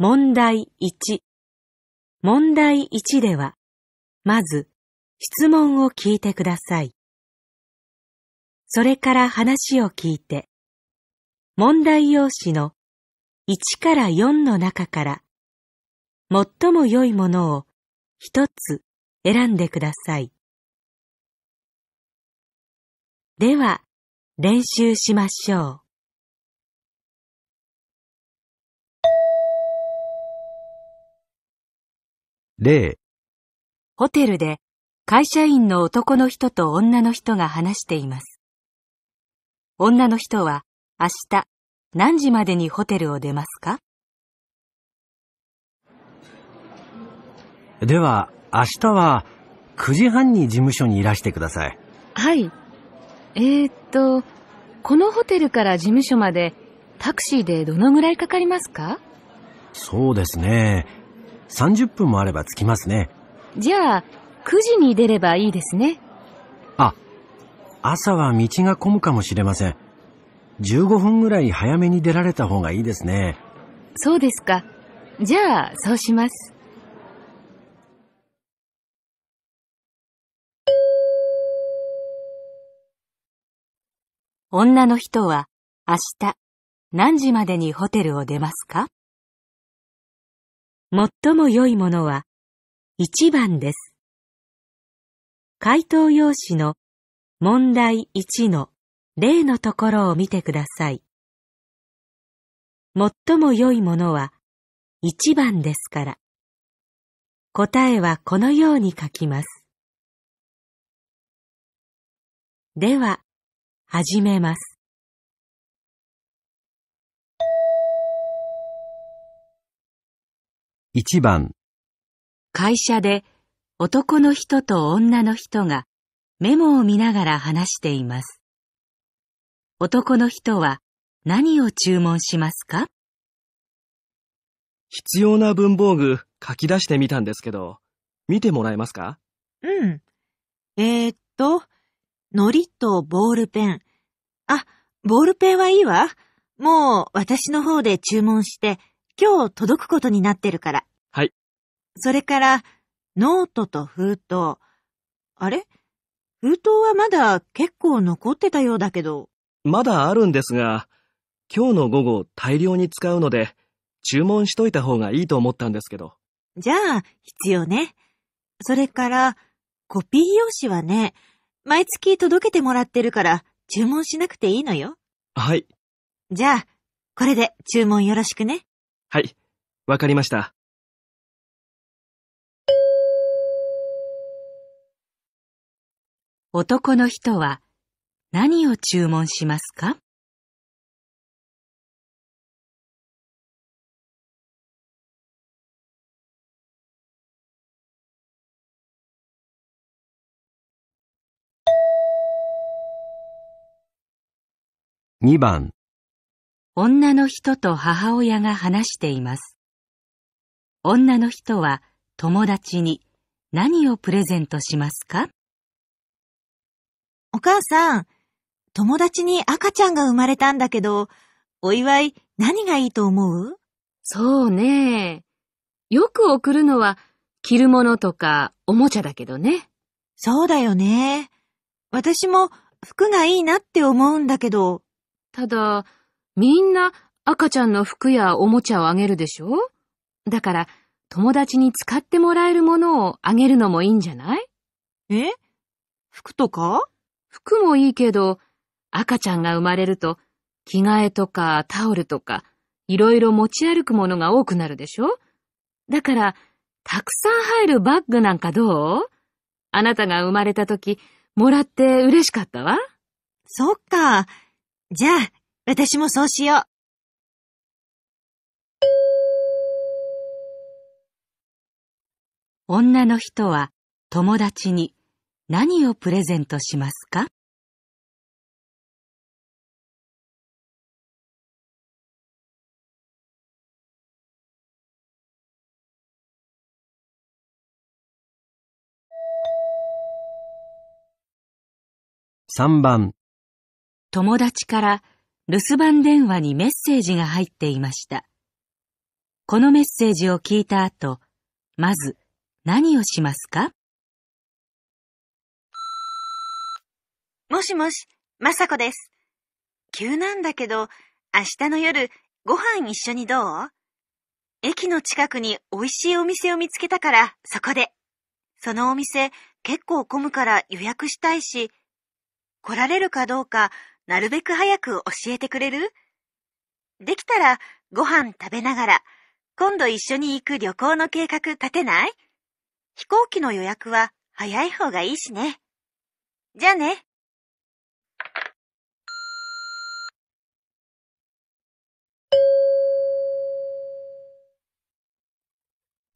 問題1。問題1では、まず、質問を聞いてください。それから話を聞いて、問題用紙の1から4の中から、最も良いものを一つ選んでください。では、練習しましょう。例ホテルで会社員の男の人と女の人が話しています。女の人は明日何時までにホテルを出ますかでは明日は9時半に事務所にいらしてください。はい。えー、っと、このホテルから事務所までタクシーでどのぐらいかかりますかそうですね。30分もあれば着きますね。じゃあ、9時に出ればいいですね。あ、朝は道が混むかもしれません。15分ぐらい早めに出られた方がいいですね。そうですか。じゃあ、そうします。女の人は明日何時までにホテルを出ますか最も良いものは1番です。回答用紙の問題1の例のところを見てください。最も良いものは1番ですから。答えはこのように書きます。では、始めます。1番会社で男の人と女の人がメモを見ながら話しています。男の人は何を注文しますか必要な文房具書き出してみたんですけど、見てもらえますかうん。えー、っと、糊とボールペン。あ、ボールペンはいいわ。もう私の方で注文して、今日届くことになってるから。それから、ノートと封筒。あれ封筒はまだ結構残ってたようだけど。まだあるんですが、今日の午後大量に使うので、注文しといた方がいいと思ったんですけど。じゃあ、必要ね。それから、コピー用紙はね、毎月届けてもらってるから、注文しなくていいのよ。はい。じゃあ、これで注文よろしくね。はい、わかりました。男の人は何を注文しますか2番女の人と母親が話しています。女の人は友達に何をプレゼントしますかお母さん、友達に赤ちゃんが生まれたんだけど、お祝い何がいいと思うそうね。よく送るのは着るものとかおもちゃだけどね。そうだよね。私も服がいいなって思うんだけど。ただ、みんな赤ちゃんの服やおもちゃをあげるでしょだから、友達に使ってもらえるものをあげるのもいいんじゃないえ服とか服もいいけど、赤ちゃんが生まれると、着替えとかタオルとか、いろいろ持ち歩くものが多くなるでしょだから、たくさん入るバッグなんかどうあなたが生まれた時、もらって嬉しかったわ。そっか。じゃあ、私もそうしよう。女の人は友達に何をプレゼントしますか3番友達から留守番電話にメッセージが入っていました。このメッセージを聞いた後、まず何をしますかもしもし、まさこです。急なんだけど、明日の夜、ご飯一緒にどう駅の近くに美味しいお店を見つけたから、そこで。そのお店、結構混むから予約したいし、来られるかどうか、なるべく早く教えてくれるできたら、ご飯食べながら、今度一緒に行く旅行の計画立てない飛行機の予約は早い方がいいしね。じゃあね。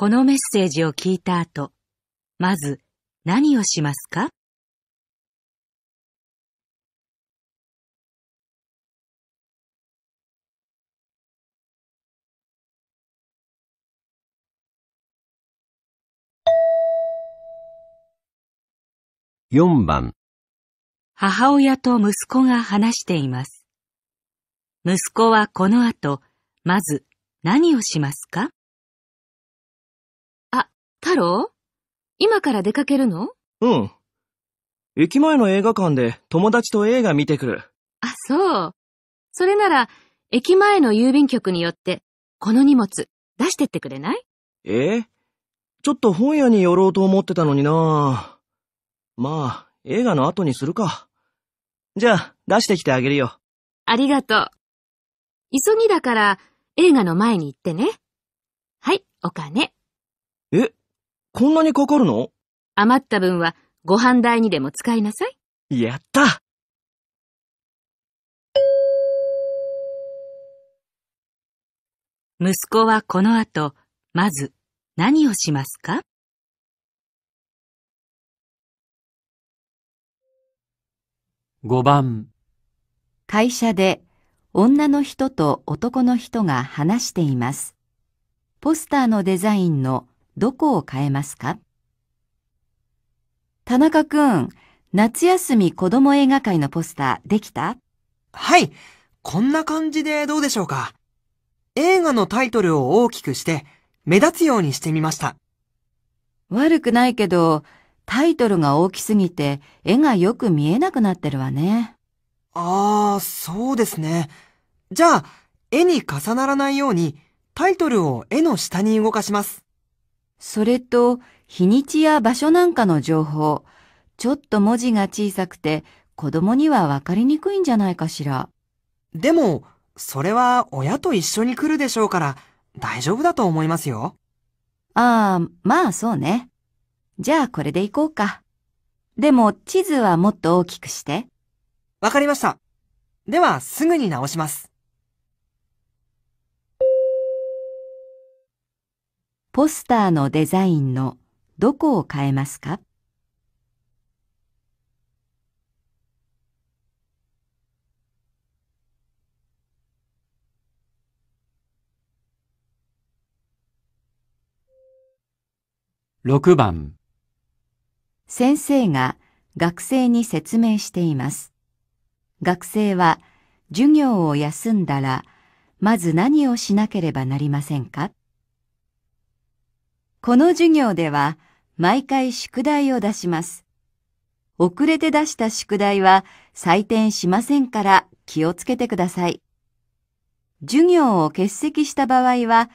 このメッセージを聞いた後、まず何をしますか4番母親と息子が話しています。息子はこの後、まず何をしますか太郎今から出かけるのうん。駅前の映画館で友達と映画見てくる。あ、そう。それなら、駅前の郵便局によって、この荷物、出してってくれないえちょっと本屋に寄ろうと思ってたのになまあ、映画の後にするか。じゃあ、出してきてあげるよ。ありがとう。急ぎだから、映画の前に行ってね。はい、お金。えこんなにかかるの余った分はご飯代にでも使いなさい。やった息子はこの後、まず何をしますか5番会社で女の人と男の人が話しています。ポスターのデザインのどこを変えますか田中くん、夏休み子供映画会のポスターできたはい、こんな感じでどうでしょうか。映画のタイトルを大きくして、目立つようにしてみました。悪くないけど、タイトルが大きすぎて、絵がよく見えなくなってるわね。ああ、そうですね。じゃあ、絵に重ならないように、タイトルを絵の下に動かします。それと、日にちや場所なんかの情報、ちょっと文字が小さくて子供にはわかりにくいんじゃないかしら。でも、それは親と一緒に来るでしょうから大丈夫だと思いますよ。ああ、まあそうね。じゃあこれで行こうか。でも地図はもっと大きくして。わかりました。ではすぐに直します。ポスターのデザインのどこを変えますか6番先生が学生に説明しています。学生は授業を休んだらまず何をしなければなりませんかこの授業では毎回宿題を出します。遅れて出した宿題は採点しませんから気をつけてください。授業を欠席した場合は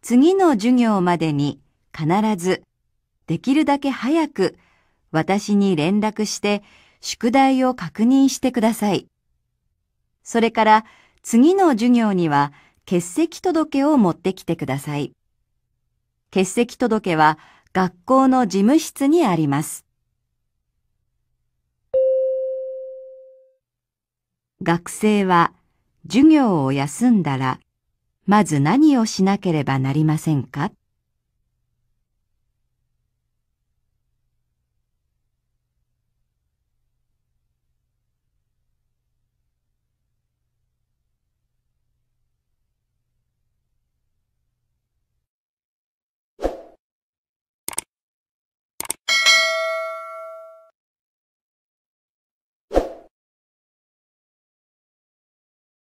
次の授業までに必ずできるだけ早く私に連絡して宿題を確認してください。それから次の授業には欠席届を持ってきてください。欠席届は学校の事務室にあります。学生は授業を休んだら、まず何をしなければなりませんか